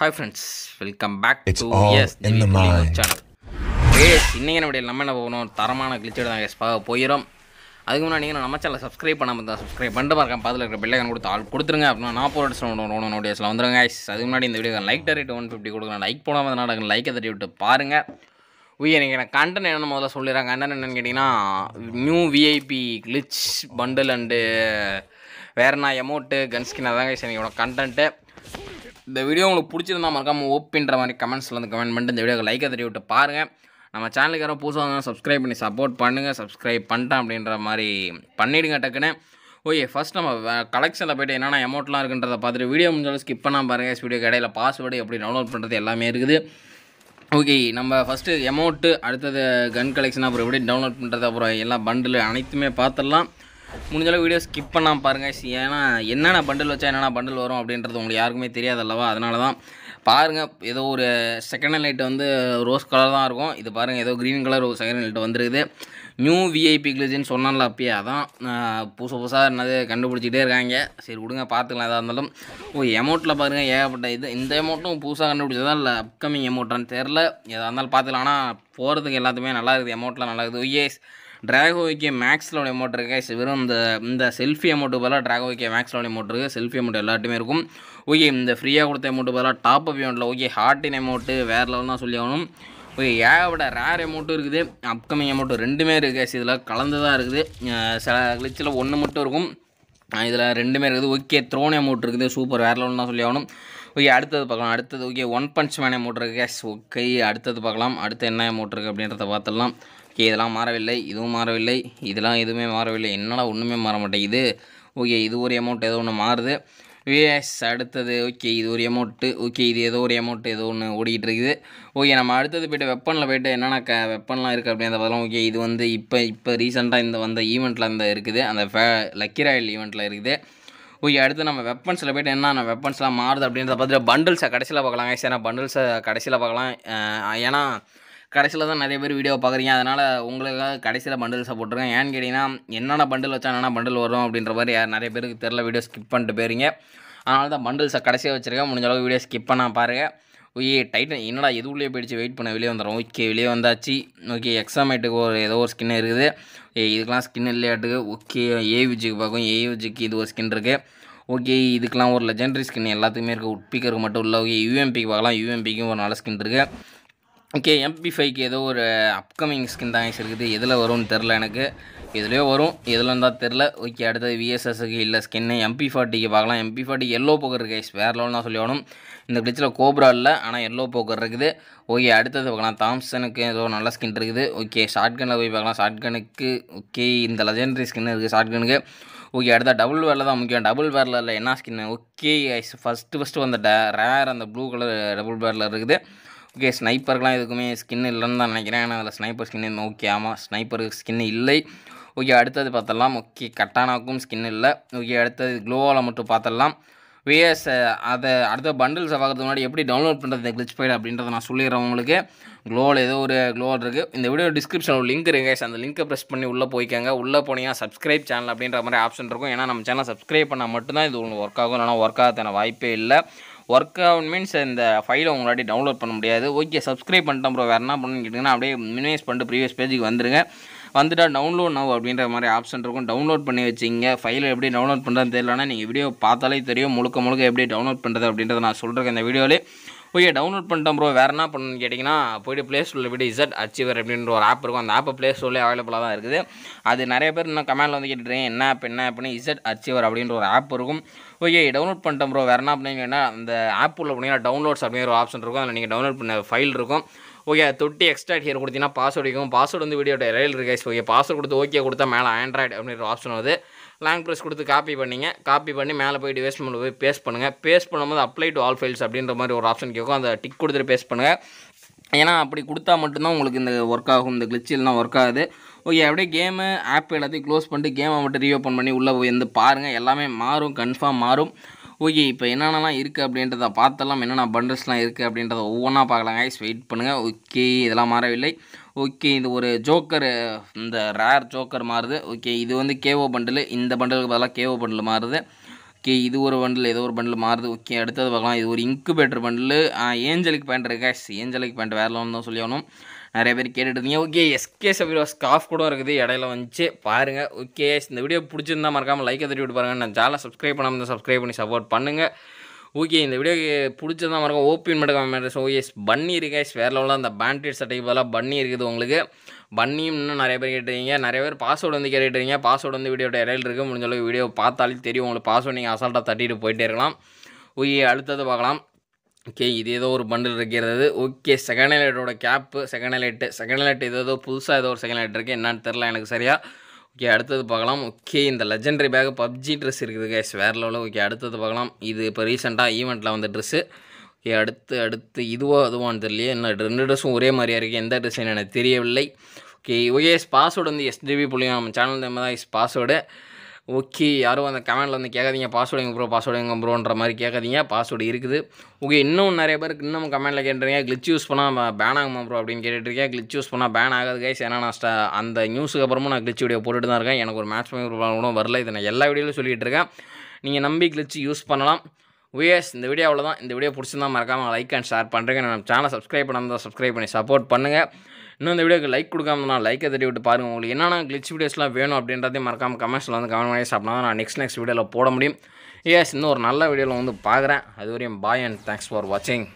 hi friends welcome back to S channel ஏஸ் இன்றைக்கி நம்முடைய நம்ம என்ன போகணும் தரமான கிளிச்சோடு தான் எஸ் போயிடும் அதுக்கு முன்னாடி நம்ம சேனலை சப்ஸ்கிரைப் பண்ணாமல் தான் சப்ஸ்கிரைப் பண்ணிட்டு பாருங்க பதில் இருக்கிற பிள்ளைங்க கொடுத்து ஆள் கொடுத்துருங்க அப்படின்னா நாற்பது வருஷம் ஒன்று ஒன்று டேஸில் வந்துருங்க ஐஸ் அதுக்கு முன்னாடி இந்த வீடியோ லைக் டேரேட் ஒன் ஃபிஃப்டி கொடுக்குறேன் லைக் போடாமல் நாடகம் லைக்கை தட்டி விட்டு பாருங்கள் உயிர் எனக்கு நான் கண்டென்ட் என்னென்னு முதல்ல சொல்லிடுறாங்க கண்டன் என்னென்னு கேட்டிங்கன்னா new VIP glitch bundle and வேறு நான் எமௌண்ட்டு கன்ஸ்கின் அதான் கைஸ் என்னோடய கண்டென்ட்டு இந்த வீடியோ உங்களுக்கு பிடிச்சிருந்தா மறக்காமல் ஓப்பின்ற மாதிரி கமெண்ட்ஸில் வந்து கமெண்ட் பண்ணிட்டு இந்த வீடியோ லைக்கை தெரிய விட்டு பாருங்கள் நம்ம சேனலுக்கு யாரும் புதுசாக இருந்தால் சப்ஸ்கிரைப் பண்ணி சப்போர்ட் பண்ணுங்கள் சப்ஸ்கிரைப் பண்ணிட்டேன் அப்படின்ற மாதிரி பண்ணிவிடுங்க டக்குன்னு ஓகே ஃபஸ்ட் நம்ம கலெக்ஷனில் போய்ட்டு என்னென்ன அமௌண்ட்லாம் இருக்குன்றதை பார்த்துட்டு வீடியோ முடிஞ்சாலும் ஸ்கிப் பண்ணால் பாருங்கள் வீடியோ கடையில் பாஸ்வேர்டு எப்படி டவுன்லோட் பண்ணுறது எல்லாமே இருக்குது ஓகே நம்ம ஃபஸ்ட்டு அமௌண்ட்டு அடுத்தது கன் கலெக்ஷன் அப்புறம் எப்படி டவுன்லோட் பண்ணுறது அப்புறம் எல்லா பண்டில் அனைத்துமே பார்த்துடலாம் முடிஞ்சளவு வீடியோ ஸ்கிப் பண்ணாமல் பாருங்கள் ஏன்னா என்னென்ன பண்டில் வச்சா என்னென்ன பண்டில் வரும் அப்படின்றது உங்களுக்கு யாருக்குமே தெரியாது அல்லவா அதனால தான் பாருங்கள் ஏதோ ஒரு செகண்ட் ஹேண்ட் லைட் வந்து ரோஸ் கலர் தான் இருக்கும் இது பாருங்கள் ஏதோ க்ரீன் கலர் ஒரு செகண்ட் லைட் வந்துருக்குது நியூ விஐபி கிளிஜின்னு சொன்னால அப்பயே அதான் புதுசு புதுசாக என்னது கண்டுபிடிச்சிக்கிட்டே இருக்காங்க சரி கொடுங்க பார்த்துக்கலாம் எதாக இருந்தாலும் ஓ எமௌண்ட்டில் பாருங்கள் ஏகப்பட்ட இது இந்த எமௌண்ட்டும் புதுசாக கண்டுபிடிச்சதா இல்லை அப்கமிங் எமௌண்ட்டான்னு தெரில எதாக இருந்தாலும் பார்த்துக்கலாம் ஆனால் போகிறதுக்கு எல்லாத்துமே நல்லா இருக்குது அமௌண்ட்லாம் நல்லா இருக்குது ஒய்யேஸ் oh, டிராகோவிக்கே மேக்ஸில் லோன் அமௌண்ட் இருக்குது வெறும் இந்த இந்த செல்ஃபி அமௌண்ட்டு பதிலாக டிராகோவிக்கே மேக்ஸில் உடைய மோட்டர் இருக்குது செல்ஃபி அமௌண்ட் எல்லாட்டுமே இருக்கும் ஓகே இந்த ஃப்ரீயாக கொடுத்த அமௌண்ட்டு பதிலாக டாப் அப் அமௌண்ட்டில் ஓகே ஹார்டின் அமௌண்ட்டு வேறு லெவல் தான் சொல்லி ஆகணும் ஓகே ஏவோட ரேர் அமௌண்ட்டும் இருக்குது அப்கமிங் அமௌண்ட்டு ரெண்டுமே இருக்குது இதில் கலந்து தான் இருக்குது சில கிளிச்சில் ஒன்று மட்டும் இருக்கும் இதில் ரெண்டுமே இருக்குது ஓகே த்ரோன் அமௌண்ட் இருக்குது சூப்பர் வேறு லெவல் தான் சொல்லி ஆகணும் ஓகே அடுத்தது பார்க்கலாம் அடுத்தது okay one punch man amount இருக்குது ஓகே அடுத்தது பார்க்கலாம் அடுத்து என்ன அமௌண்ட் இருக்குது அப்படின்றத பார்த்துடலாம் ஓகே இதெல்லாம் மாறவில்லை இதுவும் மாறவில்லை இதெல்லாம் எதுவுமே மாறவில்லை என்னால் ஒன்றுமே மாற மாட்டேங்குது ஓகே இது ஒரு அமௌண்ட் ஏதோ ஒன்று மாறுது விஎஸ் அடுத்தது ஓகே இது ஒரு அமௌண்ட்டு ஓகே இது ஏதோ ஒரு அமௌண்ட்டு ஏதோ ஒன்று ஓடிக்கிட்டு இருக்குது ஓகே நம்ம அடுத்தது போய்ட்டு வெப்பனில் போய்ட்டு என்னென்ன க வெப்பன்லாம் இருக்குது அப்படின்ற பதிலாம் ஓகே இது வந்து இப்போ இப்போ ரீசெண்டாக இந்த வந்த ஈவெண்ட்டில் இந்த இருக்குது அந்த ஃபே லக்கி ராயல் ஈவெண்ட்டில் இருக்குது ஓகே அடுத்து நம்ம வெப்பன்ஸில் போய்ட்டு என்னென்ன வெப்பன்ஸ்லாம் மாறுது அப்படின்றத பார்த்துட்டு பண்டில்ஸை கடைசியில் பார்க்கலாம் ஏன்னா பண்டில்ஸை கடைசியில் பார்க்கலாம் ஏன்னா கடைசியில் தான் நிறைய பேர் வீடியோ பார்க்குறீங்க அதனால் உங்களுக்கு கடைசியில் பண்டில் போட்டிருக்கேன் ஏன்னு கேட்டிங்கன்னா என்னென்ன பண்டில் வச்சா என்னென்ன பண்டில் வரும் அப்படின்ற மாதிரி யார் நிறைய பேருக்கு தெரில வீடியோ ஸ்கிப் பண்ணிட்டு போயிருங்க அதனால தான் பண்டில்ஸை கடைசியாக வச்சுருக்கேன் முடிஞ்ச அளவுக்கு வீடியோ ஸ்கிப் பண்ணால் பாருங்கள் ஓகே டைட்டன் என்னடா எது உள்ளே போயிடுச்சு வெயிட் பண்ண வெளியே வந்துடும் ஓகே வெளியே வந்தாச்சு ஓகே எக்ஸாமேட்டுக்கு ஒரு ஏதோ ஒரு ஸ்கின் இருக்குது ஏ இதுக்கெலாம் ஸ்கின் இல்லையாட்டுக்கு ஓகே ஏவிஜிக்கு பார்க்கும் ஏவிஜிக்கு இது ஒரு ஸ்கின் இருக்குது ஓகே இதுக்கெலாம் ஒரு லெஜெண்டரி ஸ்கின் எல்லாத்துக்குமே இருக்குது உட்பிக்கருக்கு மட்டும் இல்லை ஓகே யூஎம்பிக்கு பார்க்கலாம் யூஎம்பிக்கும் ஒரு நல்ல ஸ்கின் இருக்குது ஓகே எம்பி ஃபைவ்க்கு ஏதோ ஒரு அப்கமிங் ஸ்கின் தான் இருக்குது எதில் வரும்னு தெரில எனக்கு எதுலேயோ வரும் எதில் இருந்தால் தெரில ஓகே அடுத்தது விஎஸ்எஸ்க்கு இல்லை ஸ்கின்னு எம்பி ஃபார்ட்டிக்கு பார்க்கலாம் எம்பி ஃபார்ட்டி எல்லோ போக்கர் ஐஸ் வேறு லெவல் தான் சொல்லி ஆகணும் இந்த கிளிச்சில் கோப்ரா இல்லை ஆனால் எல்லோ போக்கர் இருக்குது ஓகே அடுத்தது பார்க்கலாம் தாம்சனுக்கு ஏதோ நல்ல ஸ்கின் இருக்குது ஓகே ஷார்ட்கனில் போய் பார்க்கலாம் ஷார்ட்கனுக்கு ஓகே இந்த லெஜெண்டரி ஸ்கின் இருக்குது ஷார்ட்கனுக்கு ஓகே அடுத்த டபுள் வேரில் தான் முக்கியம் டபுள் வேரில் இல்லை என்ன ஸ்கின்னு ஓகே ஐஸ் ஃபஸ்ட்டு ஃபஸ்ட்டு வந்த ட ரேர் அந்த ப்ளூ கலர் டபுள் வேரில் இருக்குது ஓகே ஸ்னைப்பர்லாம் எதுக்குமே ஸ்கின் இல்லைன்னு தான் நினைக்கிறேன் ஆனால் அதில் ஸ்னைப்பர் ஸ்கின் இன்னும் ஓகே ஆமாம் ஸ்னைப்பருக்கு ஸ்கின் இல்லை ஓகே அடுத்தது பார்த்தலாம் ஓகே கட்டானாக்கும் ஸ்கின் இல்லை ஓகே அடுத்தது க்ளோவாவில் மட்டும் பார்த்துடலாம் விஎஸ் அதை அடுத்த பண்டில்ஸை பார்க்கறதுக்கு முன்னாடி எப்படி டவுன்லோட் பண்ணுறது கிளிச் பைட் அப்படின்றத நான் சொல்லிடுறேன் உங்களுக்கு க்ளோவில் ஏதோ ஒரு க்ளோவில் இருக்குது இந்த வீடியோ டிஸ்கிரிப்ஷனில் ஒரு லிங்க் இருக்கு அந்த லிங்க்கை ப்ரெஸ் பண்ணி உள்ளே போய்க்கங்க உள்ளே போனீங்கன்னா சப்ஸ்கிரைப் சேனல் அப்படின்ற மாதிரி ஆப்ஷன் இருக்கும் ஏன்னா நம்ம சேனல் சப்ஸ்கிரைப் பண்ணால் மட்டும்தான் இது உங்களுக்கு ஒர்க் ஆகும் இல்லைனா ஒர்க் ஆகாதான வாய்ப்பே இல்லை ஒர்க் அவுட் மீன்ஸ் இந்த ஃபைலை உங்களாடி டவுன்லோட் பண்ண முடியாது ஓகே சப்ஸ்கிரைப் பண்ணிட்டோம் ப்ரோ வேறு என்ன பண்ணுன்னு கேட்டிங்கன்னா அப்படியே மினிமைஸ் பண்ணிட்டு ப்ரீவியஸ் பேஜுக்கு வந்துருங்க வந்துட்டால் டவுன்லோட் நவ் அப்படின்ற மாதிரி ஆப்ஷன் இருக்கும் டவுன்லோட் பண்ணி வச்சிங்க ஃபைலை எப்படி டவுன்லோட் பண்ணுறதுன்னு தெரியலனா நீங்கள் வீடியோ பார்த்தாலே தெரியும் முழுக்க முழுக்க எப்படி டவுன்லோட் பண்ணுறது அப்படின்றத நான் சொல்கிறேன் இந்த வீடியோவிலே ஓகே டவுன்லோட் பண்ணிட்டோம் ப்ரோ வேறு என்ன பண்ணணும்னு கேட்டிங்கன்னா போய்ட்டு ப்ளே ஸ்டோரில் போய்ட்டு இசட் அச்சீவர் அப்படின்ற ஒரு ஆப் இருக்கும் அந்த ஆப்பை ப்ளே ஸ்டோர்லேயே அவைலபிளாக தான் இருக்குது அது நிறைய பேர் இன்னும் கமெண்டில் வந்து கேட்டுருக்கேன் என்ன ஆப் என்ன அப்படின்னு இசட் அச்சீவர் அப்படின்ற ஒரு ஆப் இருக்கும் ஓகே டவுன்லோட் பண்ணிட்டோம் ப்ரோ வேறு என்ன அப்படின்னு அந்த ஆப் உள்ள போனீங்கன்னா டவுன்லோட்ஸ் அப்படிங்கிற ஒரு ஆப்ஷன் இருக்கும் அதில் நீங்கள் டவுன்லோட் பண்ண ஃபைல் இருக்கும் ஓகே தொட்டி எக்ஸ்ட்ரா ஹியர் கொடுத்தீங்கன்னா பாஸ்வேர்டு இருக்கும் பாஸ்வேர்டு வந்து வீடியோ ரயில் இருக்கு ஓகே பாஸ்வேர்டு கொடுத்து ஓகே கொடுத்தா மேலே ஆண்ட்ராய்டு அப்படின்ற ஆப்ஷன் வருது லாங் ப்ரெஸ் கொடுத்து காப்பி பண்ணிங்க காப்பி பண்ணி மேலே போயிட்டு வேஸ்ட் பண்ணி போய் பேஸ்ட் பண்ணுங்கள் பேஸ்ட் பண்ணும்போது அப்ளை டு ஆல் ஃபைல்ஸ் அப்படின்ற மாதிரி ஒரு ஆப்ஷன் கேட்கும் அந்த டிக் கொடுத்துட்டு பேஸ்ட் பண்ணுங்கள் ஏன்னா அப்படி கொடுத்தா மட்டும்தான் உங்களுக்கு இந்த ஒர்க் ஆகும் இந்த கிளிச் ஒர்க் ஆகுது ஓகே அப்படியே கேமு ஆப் எல்லாத்தையும் க்ளோஸ் பண்ணிட்டு கேமை மட்டும் ரீஓப்பன் பண்ணி உள்ளே போய் வந்து பாருங்கள் எல்லாமே மாறும் கன்ஃபார்ம் மாறும் ஓகே இப்போ என்னென்னலாம் இருக்குது அப்படின்றத பார்த்தலாம் என்னென்ன பண்டல்ஸ்லாம் இருக்குது அப்படின்றத ஒவ்வொன்றா பார்க்கலாம் ஐஸ் வெயிட் பண்ணுங்கள் ஓகே இதெல்லாம் மாறவில்லை ஓகே இது ஒரு ஜோக்கர் இந்த ரேர் ஜோக்கர் மாறுது ஓகே இது வந்து கேஓ பண்டில் இந்த பண்டலுக்கு பதிலாக கேஓ பண்டில் மாறுது ஓகே இது ஒரு பண்டில் ஏதோ ஒரு பண்டில் மாறுது ஓகே அடுத்தது பார்க்கலாம் இது ஒரு இன்குபேட்டர் பண்டில் ஏஞ்சலுக்கு பேண்ட் இருக்கா ஏஞ்சலுக்கு பேண்ட் வேறு லோன் தான் சொல்லி ஆகணும் நிறைய பேர் இருந்தீங்க ஓகே எஸ்கே சபிரோ ஸ்காஃப் கூட இருக்குது இடையில வந்துச்சு பாருங்கள் ஓகே இந்த வீடியோ பிடிச்சிருந்தா மறக்காமல் லைக் தட்டி விட்டு பாருங்கள் நான் ஜாலாக சப்ஸ்கிரைப் பண்ணாமல் சப்ஸ்கிரைப் பண்ணி சப்போர்ட் பண்ணுங்கள் ஓகே இந்த வீடியோ பிடிச்சிருந்தா மறக்கும் ஓபின் மட்டும் கமெண்ட் எஸ் பண்ணி இருக்கு வேறு லெவலில் அந்த பேண்ட்ரேட் சட்டை போதெல்லாம் பண்ணி இருக்குது உங்களுக்கு பண்ணியும் இன்னும் நிறைய பேர் கேட்டுருங்க நிறைய பேர் பாஸ்வேர்டு வந்து இருக்கீங்க பாஸ்வேர்டு வந்து வீடியோட இடையில இருக்குது முடிஞ்சளவுக்கு வீடியோ பார்த்தாலே தெரியும் உங்களுக்கு பாஸ்வேர்டு நீங்கள் அசால்ட்டாக தட்டிட்டு போயிட்டே இருக்கலாம் ஓகே அடுத்தது பார்க்கலாம் ஓகே இது ஏதோ ஒரு பண்டில் இருக்கிறது ஓகே செகண்ட் ஹைலைட்டோட கேப்பு செகண்ட் ஹைலைட்டு செகண்ட் ஹைலைட் இது ஏதோ புதுசாக ஏதோ ஒரு செகண்ட் ஹைலைட் இருக்குது என்னன்னு தெரில எனக்கு சரியாக ஓகே அடுத்தது பார்க்கலாம் ஓகே இந்த லெஜெண்டரி பேக் பப்ஜி ட்ரெஸ் இருக்குது கேஸ் வேறு லெவலில் ஓகே அடுத்தது பார்க்கலாம் இது இப்போ ரீசெண்டாக ஈவெண்ட்டில் வந்த ட்ரெஸ்ஸு ஓகே அடுத்து அடுத்து இதுவோ அதுவான்னு தெரியலையே என்ன ரெண்டு ட்ரெஸ்ஸும் ஒரே மாதிரியாக இருக்குது எந்த ட்ரெஸ்ஸுன்னு எனக்கு தெரியவில்லை ஓகே ஓகே பாஸ்வேர்டு வந்து எஸ்டிபி புள்ளியும் நம்ம சேனல் நேம் தான் இஸ் பாஸ்வேர்டு ஓகே யாரும் அந்த கமெண்டில் வந்து கேட்காதீங்க பாஸ்வேர்டு எங்கள் ப்ரோ பாஸ்வேர்டு எங்கள் ப்ரோன்ற மாதிரி கேட்காதீங்க பாஸ்வேர்டு இருக்குது ஓகே இன்னும் நிறைய பேருக்கு இன்னும் கமெண்டில் கேட்டுருங்க கிளிச் யூஸ் பண்ணால் பேன் ஆகுமா ப்ரோ அப்படின்னு இருக்கேன் கிளிச் யூஸ் பண்ணால் பேன் ஆகாது கைஸ் ஏன்னா நான் ஸ்டா அந்த நியூஸுக்கு அப்புறமும் நான் கிளிச் வீடியோ போட்டுட்டு தான் இருக்கேன் எனக்கு ஒரு மேட்ச் ப்ராப்ளம் கூட வரல இதை நான் எல்லா வீடியோலையும் சொல்லிகிட்டு இருக்கேன் நீங்கள் நம்பி கிளிச் யூஸ் பண்ணலாம் விஎஸ் இந்த வீடியோ அவ்வளோதான் இந்த வீடியோ பிடிச்சிருந்தா மறக்காமல் லைக் அண்ட் ஷேர் பண்ணுறேங்க நம்ம சேனல் சப்ஸ்கிரைப் பண்ணாமல் சப்ஸ்கிரைப் பண்ணி சப்போர்ட் பண்ணுங்கள் இன்னும் இந்த வீடியோக்கு லைக் கொடுக்காம நான் லைக்கை தட்டி விட்டு பாருங்கள் உங்களுக்கு என்னென்ன கிளிச் வீடியோஸ்லாம் வேணும் அப்படின்றதையும் மறக்காமல் கமெண்ட்ஸில் வந்து கமெண்ட் பண்ணி சாப்பிட்னா நான் நெக்ஸ்ட் நெக்ஸ்ட் வீடியோவில் போட முடியும் எஸ் இன்னும் ஒரு நல்ல வீடியோவில் வந்து பார்க்குறேன் அதுவரையும் பாய் அண்ட் தேங்க்ஸ் ஃபார் வாட்சிங்